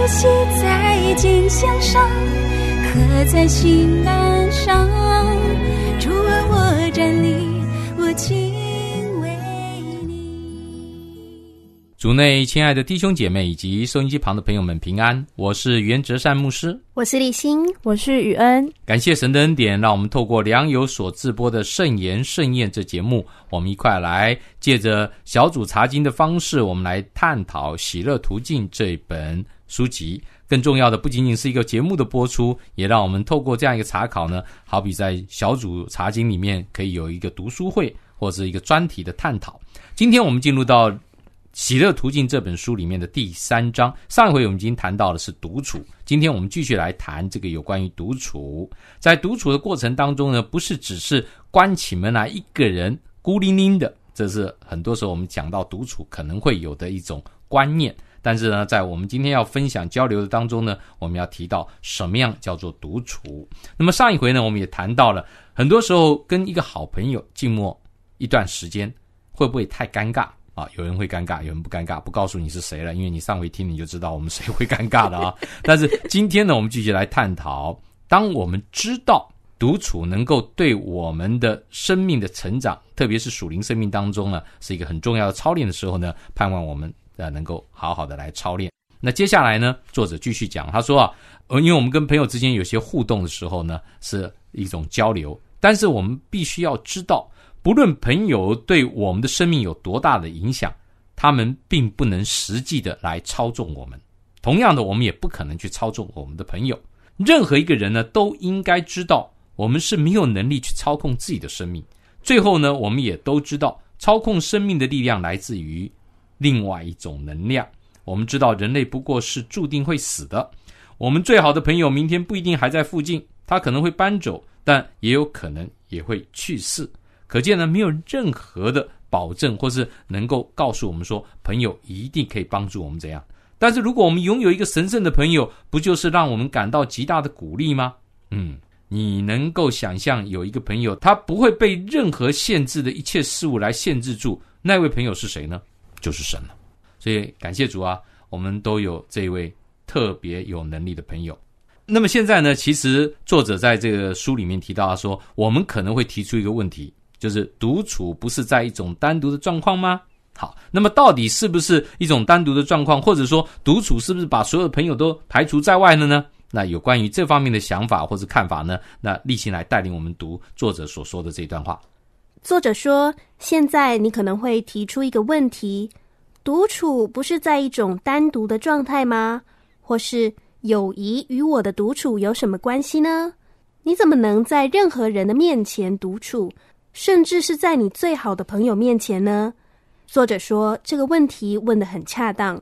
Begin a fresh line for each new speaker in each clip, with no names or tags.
在在上，上。刻心
主内亲爱的弟兄姐妹以及收音机旁的朋友们平安，我是袁哲善牧师，
我是李欣，我是雨恩。
感谢神的恩典，让我们透过良友所自播的《圣言盛宴》这节目，我们一块来借着小组查经的方式，我们来探讨《喜乐途径》这一本。书籍更重要的不仅仅是一个节目的播出，也让我们透过这样一个查考呢。好比在小组查经里面，可以有一个读书会或者是一个专题的探讨。今天我们进入到《喜乐途径》这本书里面的第三章。上一回我们已经谈到了是独处，今天我们继续来谈这个有关于独处。在独处的过程当中呢，不是只是关起门来一个人孤零零的，这是很多时候我们讲到独处可能会有的一种观念。但是呢，在我们今天要分享交流的当中呢，我们要提到什么样叫做独处。那么上一回呢，我们也谈到了，很多时候跟一个好朋友静默一段时间，会不会太尴尬啊？有人会尴尬，有人不尴尬。不告诉你是谁了，因为你上回听你就知道我们谁会尴尬的啊。但是今天呢，我们继续来探讨，当我们知道独处能够对我们的生命的成长，特别是属灵生命当中呢，是一个很重要的操练的时候呢，盼望我们。呃，能够好好的来操练。那接下来呢？作者继续讲，他说啊，呃，因为我们跟朋友之间有些互动的时候呢，是一种交流。但是我们必须要知道，不论朋友对我们的生命有多大的影响，他们并不能实际的来操纵我们。同样的，我们也不可能去操纵我们的朋友。任何一个人呢，都应该知道，我们是没有能力去操控自己的生命。最后呢，我们也都知道，操控生命的力量来自于。另外一种能量，我们知道人类不过是注定会死的。我们最好的朋友明天不一定还在附近，他可能会搬走，但也有可能也会去世。可见呢，没有任何的保证，或是能够告诉我们说朋友一定可以帮助我们怎样。但是，如果我们拥有一个神圣的朋友，不就是让我们感到极大的鼓励吗？嗯，你能够想象有一个朋友，他不会被任何限制的一切事物来限制住，那位朋友是谁呢？就是神了，所以感谢主啊！我们都有这位特别有能力的朋友。那么现在呢？其实作者在这个书里面提到说，我们可能会提出一个问题，就是独处不是在一种单独的状况吗？好，那么到底是不是一种单独的状况，或者说独处是不是把所有的朋友都排除在外了呢？那有关于这方面的想法或者看法呢？那立信来带领我们读作者所说的这段话。
作者说：“现在你可能会提出一个问题，独处不是在一种单独的状态吗？或是友谊与我的独处有什么关系呢？你怎么能在任何人的面前独处，甚至是在你最好的朋友面前呢？”作者说：“这个问题问的很恰当。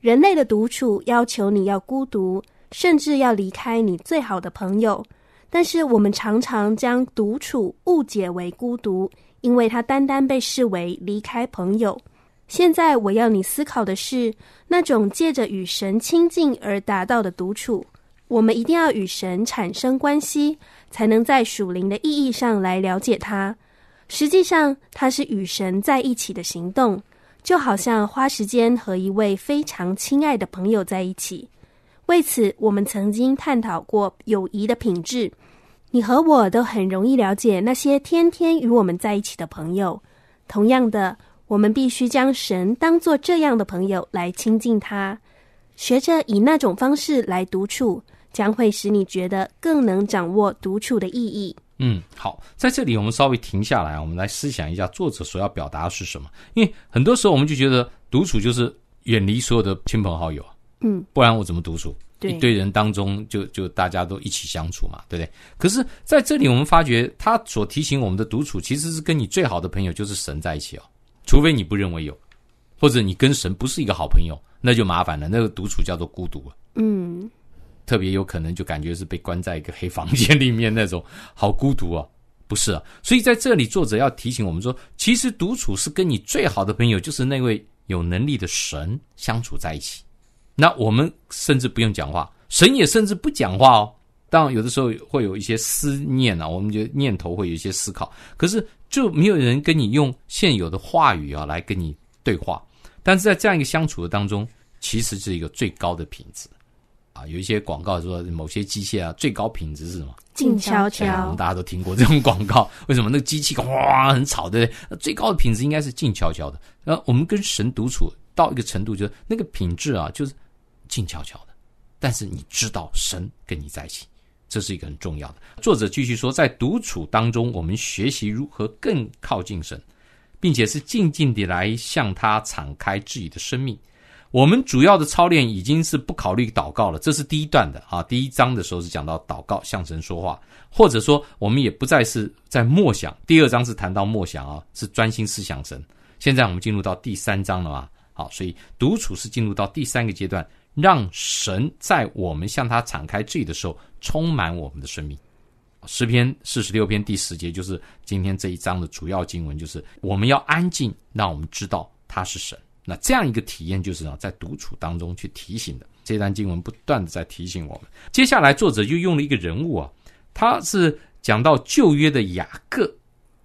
人类的独处要求你要孤独，甚至要离开你最好的朋友。”但是我们常常将独处误解为孤独，因为它单单被视为离开朋友。现在我要你思考的是，那种借着与神亲近而达到的独处。我们一定要与神产生关系，才能在属灵的意义上来了解它。实际上，它是与神在一起的行动，就好像花时间和一位非常亲爱的朋友在一起。为此，我们曾经探讨过友谊的品质。你和我都很容易了解那些天天与我们在一起的朋友。同样的，我们必须将神当作这样的朋友来亲近他，学着以那种方式来独处，将会使你觉得更能掌握独处的意义。
嗯，好，在这里我们稍微停下来，我们来思想一下作者所要表达的是什么。因为很多时候我们就觉得独处就是远离所有的亲朋好友，嗯，不然我怎么独处？一堆人当中，就就大家都一起相处嘛，对不对？可是在这里，我们发觉他所提醒我们的独处，其实是跟你最好的朋友就是神在一起哦。除非你不认为有，或者你跟神不是一个好朋友，那就麻烦了。那个独处叫做孤独嗯，特别有可能就感觉是被关在一个黑房间里面那种，好孤独啊，不是啊？所以在这里，作者要提醒我们说，其实独处是跟你最好的朋友就是那位有能力的神相处在一起。那我们甚至不用讲话，神也甚至不讲话哦。当然，有的时候会有一些思念啊，我们就念头会有一些思考。可是，就没有人跟你用现有的话语啊来跟你对话。但是在这样一个相处的当中，其实是一个最高的品质啊。有一些广告说，某些机器啊，最高品质是什么？静悄悄。大家都听过这种广告，为什么那个机器哗很吵，对不对？最高的品质应该是静悄悄的。那我们跟神独处。到一个程度，就是那个品质啊，就是静悄悄的。但是你知道神跟你在一起，这是一个很重要的。作者继续说，在独处当中，我们学习如何更靠近神，并且是静静地来向他敞开自己的生命。我们主要的操练已经是不考虑祷告了，这是第一段的啊。第一章的时候是讲到祷告向神说话，或者说我们也不再是在默想。第二章是谈到默想啊，是专心思想神。现在我们进入到第三章了啊，好，所以独处是进入到第三个阶段，让神在我们向他敞开自己的时候，充满我们的生命。诗篇四十六篇第十节，就是今天这一章的主要经文，就是我们要安静，让我们知道他是神。那这样一个体验，就是啊，在独处当中去提醒的。这段经文不断的在提醒我们。接下来作者就用了一个人物啊，他是讲到旧约的雅各。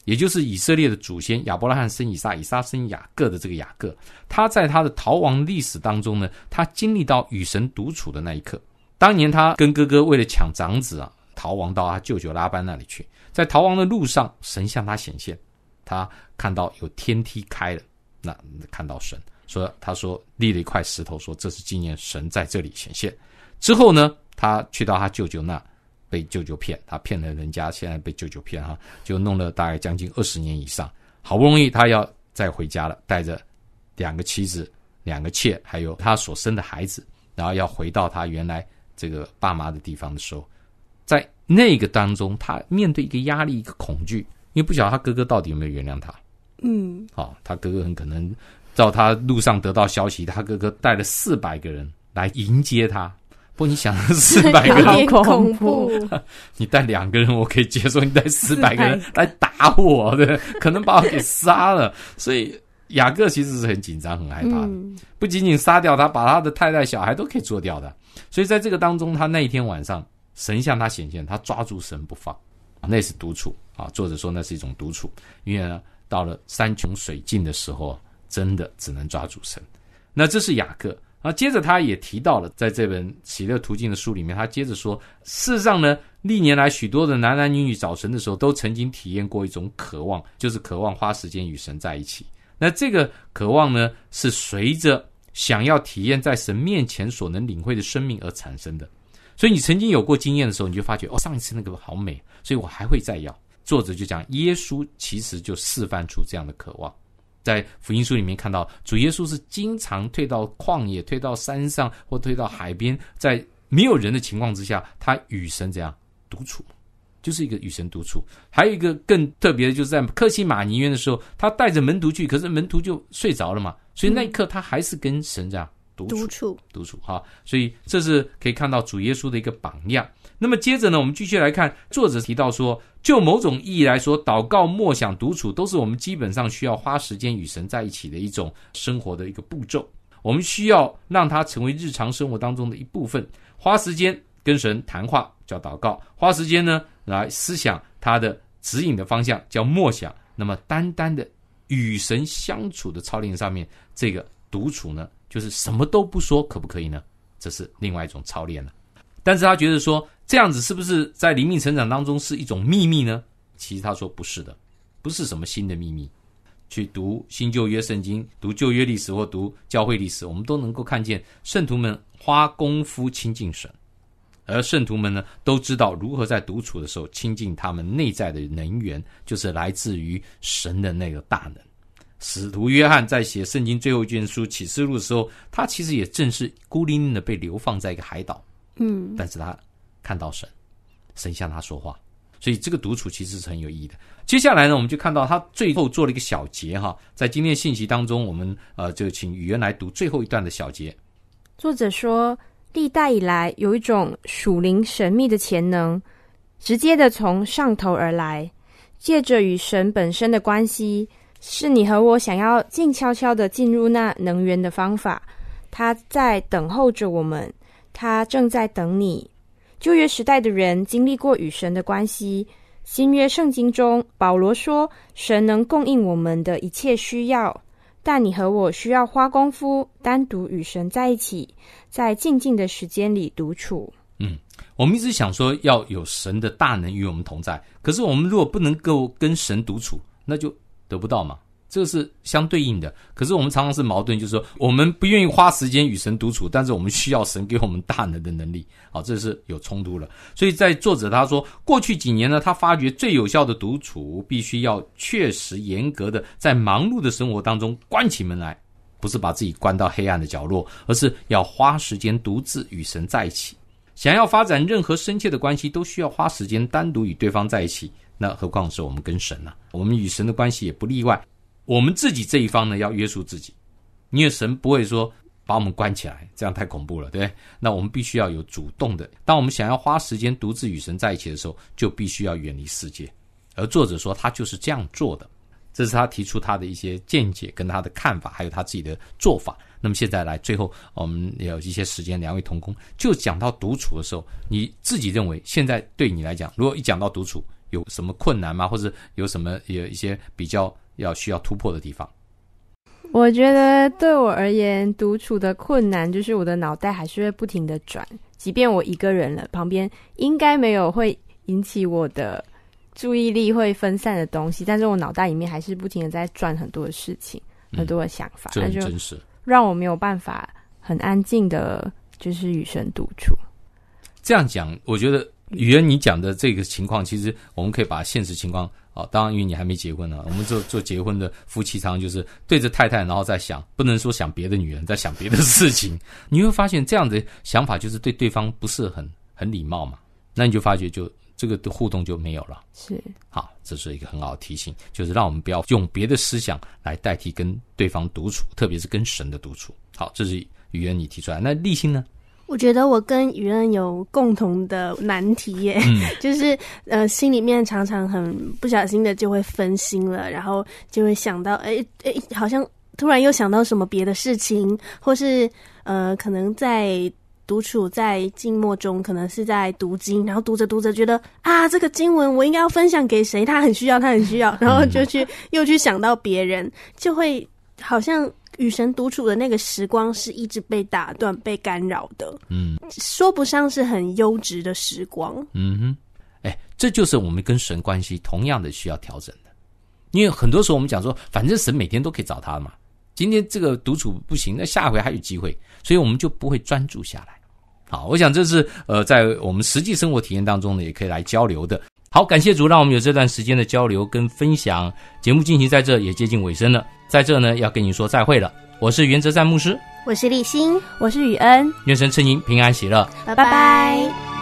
也就是以色列的祖先亚伯拉罕生以撒，以撒生雅各的这个雅各，他在他的逃亡历史当中呢，他经历到与神独处的那一刻。当年他跟哥哥为了抢长子啊，逃亡到他舅舅拉班那里去，在逃亡的路上，神向他显现，他看到有天梯开了，那看到神说，他说立了一块石头，说这是纪念神在这里显现。之后呢，他去到他舅舅那。被舅舅骗，他骗了人家，现在被舅舅骗哈，就弄了大概将近二十年以上，好不容易他要再回家了，带着两个妻子、两个妾，还有他所生的孩子，然后要回到他原来这个爸妈的地方的时候，在那个当中，他面对一个压力、一个恐惧，因为不晓得他哥哥到底有没有原谅他。嗯，好，他哥哥很可能照他路上得到消息，他哥哥带了四百个人来迎接他。不，你想的是四百个人，恐怖。你带两个人，我可以接受；你带四百个人来打我，的可能把我给杀了。所以雅各其实是很紧张、很害怕的。不仅仅杀掉他，把他的太太、小孩都可以做掉的。所以在这个当中，他那一天晚上，神向他显现，他抓住神不放，那是独处啊。作者说那是一种独处，因为呢，到了山穷水尽的时候，真的只能抓住神。那这是雅各。然后接着，他也提到了，在这本《喜乐途径》的书里面，他接着说：“事实上呢，历年来许多的男男女女，早晨的时候都曾经体验过一种渴望，就是渴望花时间与神在一起。那这个渴望呢，是随着想要体验在神面前所能领会的生命而产生的。所以你曾经有过经验的时候，你就发觉哦，上一次那个好美，所以我还会再要。”作者就讲，耶稣其实就示范出这样的渴望。在福音书里面看到，主耶稣是经常退到旷野、退到山上或退到海边，在没有人的情况之下，他与神怎样独处，就是一个与神独处。还有一个更特别的，就是在克西马尼园的时候，他带着门徒去，可是门徒就睡着了嘛，所以那一刻他还是跟神这样。独处，独处，哈，所以这是可以看到主耶稣的一个榜样。那么接着呢，我们继续来看作者提到说，就某种意义来说，祷告、默想、独处，都是我们基本上需要花时间与神在一起的一种生活的一个步骤。我们需要让它成为日常生活当中的一部分，花时间跟神谈话叫祷告，花时间呢来思想他的指引的方向叫默想。那么单单的与神相处的操练上面，这个独处呢？就是什么都不说，可不可以呢？这是另外一种操练了。但是他觉得说这样子是不是在灵命成长当中是一种秘密呢？其实他说不是的，不是什么新的秘密。去读新旧约圣经、读旧约历史或读教会历史，我们都能够看见圣徒们花功夫亲近神，而圣徒们呢都知道如何在独处的时候亲近他们内在的能源，就是来自于神的那个大能。使徒约翰在写圣经最后一卷书《启示录》的时候，他其实也正是孤零零的被流放在一个海岛。嗯，但是他看到神，神向他说话，所以这个独处其实是很有意义的。接下来呢，我们就看到他最后做了一个小结。哈，在今天信息当中，我们呃就请语言来读最后一段的小结。
作者说，历代以来有一种属灵神秘的潜能，直接的从上头而来，借着与神本身的关系。是你和我想要静悄悄的进入那能源的方法，他在等候着我们，他正在等你。旧约时代的人经历过与神的关系，新约圣经中保罗说，神能供应我们的一切需要，但你和我需要花功夫单独与神在一起，在静静的时间里独处。
嗯，我们一直想说要有神的大能与我们同在，可是我们如果不能够跟神独处，那就。得不到嘛，这个是相对应的。可是我们常常是矛盾，就是说我们不愿意花时间与神独处，但是我们需要神给我们大能的能力。好，这是有冲突了。所以在作者他说，过去几年呢，他发觉最有效的独处，必须要确实严格的在忙碌的生活当中关起门来，不是把自己关到黑暗的角落，而是要花时间独自与神在一起。想要发展任何深切的关系，都需要花时间单独与对方在一起。那何况是我们跟神呢？我们与神的关系也不例外。我们自己这一方呢，要约束自己，因为神不会说把我们关起来，这样太恐怖了，对不对？那我们必须要有主动的。当我们想要花时间独自与神在一起的时候，就必须要远离世界。而作者说他就是这样做的，这是他提出他的一些见解、跟他的看法，还有他自己的做法。那么现在来，最后我们有一些时间，两位同工就讲到独处的时候，你自己认为现在对你来讲，如果一讲到独处。有什么困难吗？或者有什么有一些比较要需要突破的地方？
我觉得对我而言，独处的困难就是我的脑袋还是会不停的转，即便我一个人了，旁边应该没有会引起我的注意力会分散的东西，但是我脑袋里面还是不停的在转很多的事情，很多的想法，那就真让我没有办法很安静的，就是与神独处。
这样讲，我觉得。语言，你讲的这个情况，其实我们可以把现实情况，哦，当然，因为你还没结婚呢，我们做做结婚的夫妻，常就是对着太太，然后再想，不能说想别的女人，在想别的事情，你会发现这样的想法就是对对方不是很很礼貌嘛，那你就发觉就这个互动就没有了。是，好，这是一个很好的提醒，就是让我们不要用别的思想来代替跟对方独处，特别是跟神的独处。好，这是语言你提出来，那立心呢？
我觉得我跟雨恩有共同的难题耶，就是呃，心里面常常很不小心的就会分心了，然后就会想到，哎哎，好像突然又想到什么别的事情，或是呃，可能在独处在静默中，可能是在读经，然后读着读着觉得啊，这个经文我应该要分享给谁？他很需要，他很需要，然后就去又去想到别人，就会。好像与神独处的那个时光是一直被打断、被干扰
的，嗯，
说不上是很优质的时光，
嗯，哼，哎，这就是我们跟神关系同样的需要调整的，因为很多时候我们讲说，反正神每天都可以找他嘛，今天这个独处不行，那下回还有机会，所以我们就不会专注下来。好，我想这是呃，在我们实际生活体验当中呢，也可以来交流的。好，感谢主，让我们有这段时间的交流跟分享。节目进行在这也接近尾声了，在这呢要跟你说再会了。我是袁则赞牧师，
我是立新，我是雨恩。
愿神赐您平安喜乐，
拜拜。